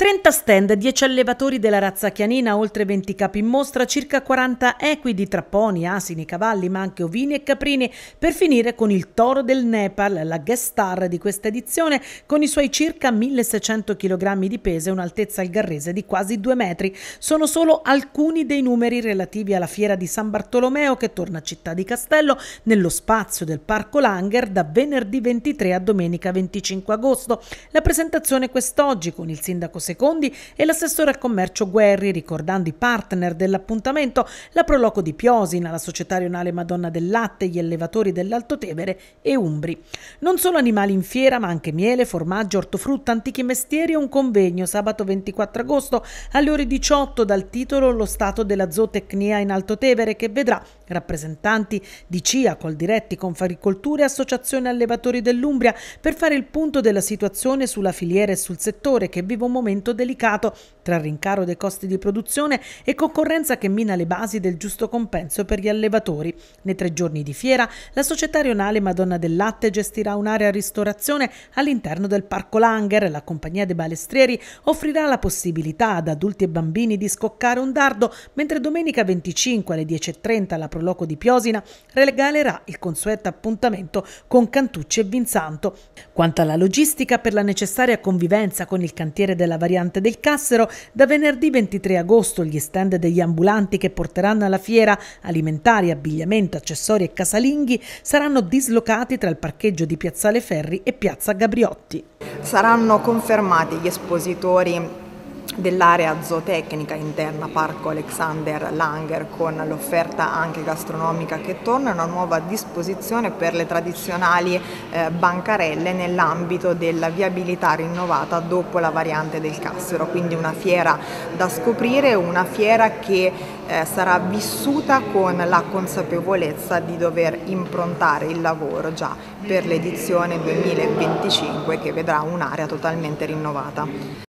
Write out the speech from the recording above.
30 stand, 10 allevatori della razza chianina, oltre 20 capi in mostra, circa 40 equidi tra poni, asini, cavalli, ma anche ovini e caprini, per finire con il toro del Nepal, la guest star di questa edizione, con i suoi circa 1600 kg di peso e un'altezza algarrese di quasi 2 metri. Sono solo alcuni dei numeri relativi alla fiera di San Bartolomeo che torna a Città di Castello nello spazio del Parco Langer da venerdì 23 a domenica 25 agosto. La presentazione quest'oggi con il sindaco Secondi e l'assessore al commercio Guerri, ricordando i partner dell'appuntamento, la Proloco di Piosina, la società rionale Madonna del Latte, gli allevatori dell'Alto Tevere e Umbri. Non solo animali in fiera, ma anche miele, formaggio, ortofrutta, antichi mestieri e un convegno sabato 24 agosto alle ore 18 dal titolo Lo stato della zootecnia in Alto Tevere che vedrà rappresentanti di CIA, Coldiretti, Confagricoltura e Associazione Allevatori dell'Umbria per fare il punto della situazione sulla filiera e sul settore che vive un momento momento delicato tra rincaro dei costi di produzione e concorrenza che mina le basi del giusto compenso per gli allevatori. Nei tre giorni di fiera, la società rionale Madonna del Latte gestirà un'area ristorazione all'interno del Parco Langer la compagnia dei balestrieri offrirà la possibilità ad adulti e bambini di scoccare un dardo, mentre domenica 25 alle 10.30 alla Proloco di Piosina regalerà il consueto appuntamento con Cantucci e Vinsanto. Quanto alla logistica per la necessaria convivenza con il cantiere della varietà, variante del Cassero, da venerdì 23 agosto gli stand degli ambulanti che porteranno alla fiera alimentari, abbigliamento, accessori e casalinghi saranno dislocati tra il parcheggio di Piazzale Ferri e Piazza Gabriotti. Saranno confermati gli espositori dell'area zootecnica interna Parco Alexander Langer con l'offerta anche gastronomica che torna una nuova disposizione per le tradizionali eh, bancarelle nell'ambito della viabilità rinnovata dopo la variante del Cassero, quindi una fiera da scoprire, una fiera che eh, sarà vissuta con la consapevolezza di dover improntare il lavoro già per l'edizione 2025 che vedrà un'area totalmente rinnovata.